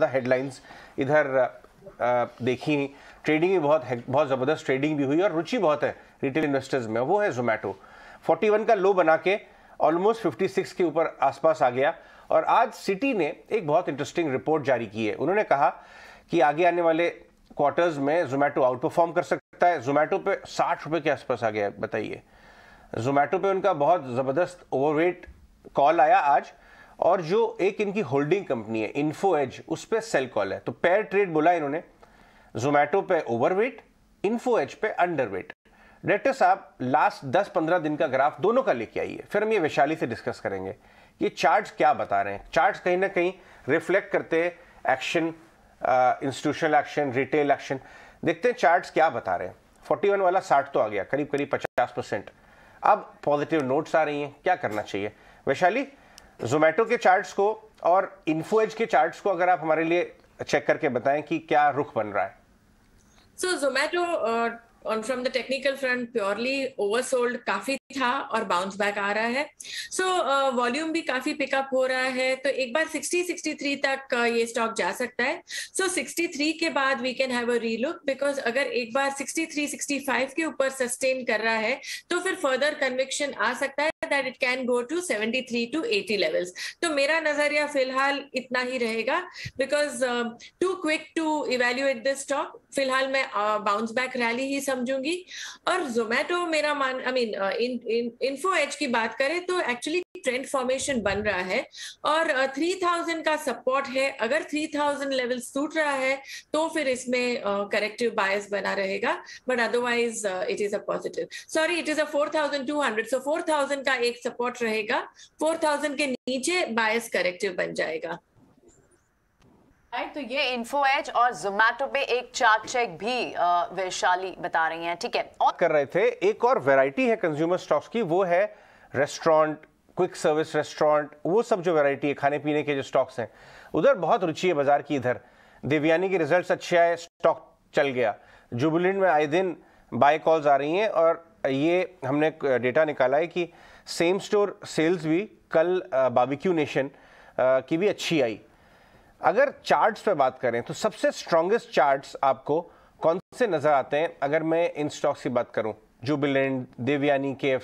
ज़्यादा हेडलाइंस इधर देखी ट्रेडिंग भी बहुत बहुत ज़बरदस्त ट्रेडिंग भी हुई और रुचि बहुत है रिटेल इन्वेस्टर्स में वो है जोमेटो 41 का लो बना के ऑलमोस्ट 56 के ऊपर आसपास आ गया और आज सिटी ने एक बहुत इंटरेस्टिंग रिपोर्ट जारी की है उन्होंने कहा कि आगे आने वाले क्वार्टर्स में जोमेटो आउट परफॉर्म कर सकता है जोमेटो पे साठ रुपये के आसपास आ गया बताइए जोमेटो पे उनका बहुत ज़बरदस्त ओवरवेट कॉल आया आज और जो एक इनकी होल्डिंग कंपनी है इन्फो एज उस पर सेल कॉल है तो पेयर ट्रेड बोला इन्होंने जोमेटो पे ओवरवेट इन्फो एज पे अंडरवेट डायरेक्टर साहब लास्ट 10-15 दिन का ग्राफ दोनों का लेके आइए फिर हम ये वैशाली से डिस्कस करेंगे ये चार्ट क्या बता रहे हैं चार्ट कहीं ना कहीं रिफ्लेक्ट करते हैं action institutional action retail action देखते हैं चार्ट क्या बता रहे हैं 41 वाला 60 तो आ गया करीब करीब 50 परसेंट अब पॉजिटिव नोट्स आ रही हैं क्या करना चाहिए वैशाली जोमेटो के चार्ट्स को और इन्फोएज के चार्ट्स को अगर आप हमारे लिए चेक करके बताएं कि क्या रुख बन रहा है so Zomato on from the technical front purely oversold काफी था और बाउंस बैक आ रहा है सो so, वॉल्यूम uh, भी काफी पिकअप हो रहा है तो एक बार 60 63 तक uh, ये स्टॉक जा सकता है सो so, 63 के बाद we can have a relook because अगर एक बार 63 65 के ऊपर सस्टेन कर रहा है तो फिर फर्दर कन्विक्शन आ सकता है that it can go to 73 to 80 levels तो मेरा नजरिया फिलहाल इतना ही रहेगा because um, too quick to evaluate this stock फिलहाल मैं बाउंस बैक रैली ही समझूंगी और जोमेटो मेरा मान आई मीन इन्फो एज की बात करें तो एक्चुअली ट्रेंड फॉर्मेशन बन रहा है और 3000 uh, का सपोर्ट है अगर 3000 लेवल टूट रहा है तो फिर इसमें करेक्टिव uh, बायस बना रहेगा but otherwise it is a positive sorry it is a 4200 so 4000 का एक सपोर्ट रहेगा 4000 के नीचे बायस करेक्टिव बन जाएगा तो ये इन्फो एच और जोमैटो पे एक चार्ट चेक भी वैशाली बता रही हैं ठीक है और कर रहे थे एक और वैरायटी है कंज्यूमर स्टॉक्स की वो है रेस्टोरेंट क्विक सर्विस रेस्टोरेंट वो सब जो वैरायटी है खाने पीने के जो स्टॉक्स हैं उधर बहुत रुचि है बाजार की इधर देवयानी के रिजल्ट अच्छे आए स्टॉक चल गया जुबलिन में आए दिन बाय कॉल्स आ रही हैं और ये हमने डेटा निकाला है कि सेम स्टोर सेल्स भी कल बाबिक्यू नेशन की भी अच्छी आई अगर चार्ट्स पर बात करें तो सबसे स्ट्रॉन्गेस्ट चार्ट्स आपको कौन से नज़र आते हैं अगर मैं इन स्टॉक्स की बात करूं जुबिलेंट देवयानी के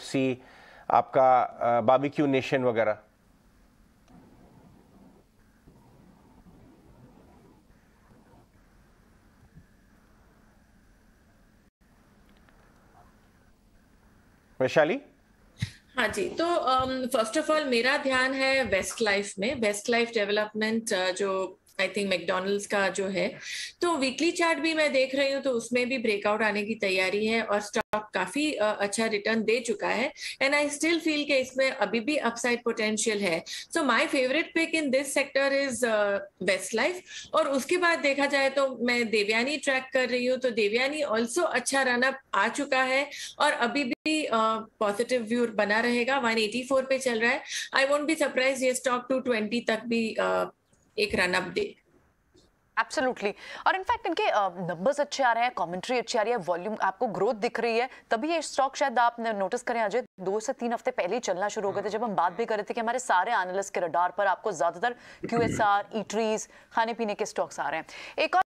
आपका बाबिक्यू नेशन वगैरह वैशाली हाँ जी तो फर्स्ट ऑफ ऑल मेरा ध्यान है वेस्ट लाइफ में वेस्ट लाइफ डेवलपमेंट जो आई थिंक मैकडोनल्ड्स का जो है तो वीकली चार्ट भी मैं देख रही हूँ तो उसमें भी ब्रेकआउट आने की तैयारी है और स्टॉक काफी अच्छा रिटर्न दे चुका है एंड आई स्टिल फील के इसमें अभी भी अपसाइड पोटेंशियल है so my favourite pick in this sector is Westlife और उसके बाद देखा जाए तो मैं देवयानी ट्रैक कर रही हूँ तो देवयानी ऑल्सो अच्छा रनअप आ चुका है और अभी भी पॉजिटिव uh, व्यू बना रहेगा वन पे चल रहा है आई वोट बी सरप्राइज ये स्टॉक ट्वेंटी तक भी uh, एक रनअप दे एब्सोल्युटली और इनफैक्ट इनके नंबर्स अच्छे आ रहे हैं कमेंट्री अच्छी आ रही है वॉल्यूम आपको ग्रोथ दिख रही है तभी ये स्टॉक शायद आप नोटिस करें अजय दो से तीन हफ्ते पहले ही चलना शुरू हो गए थे जब हम बात भी कर रहे थे कि हमारे सारे एनालिस्ट के रडार पर आपको ज़्यादातर क्यू एस आर खाने पीने के स्टॉक्स आ रहे हैं एक और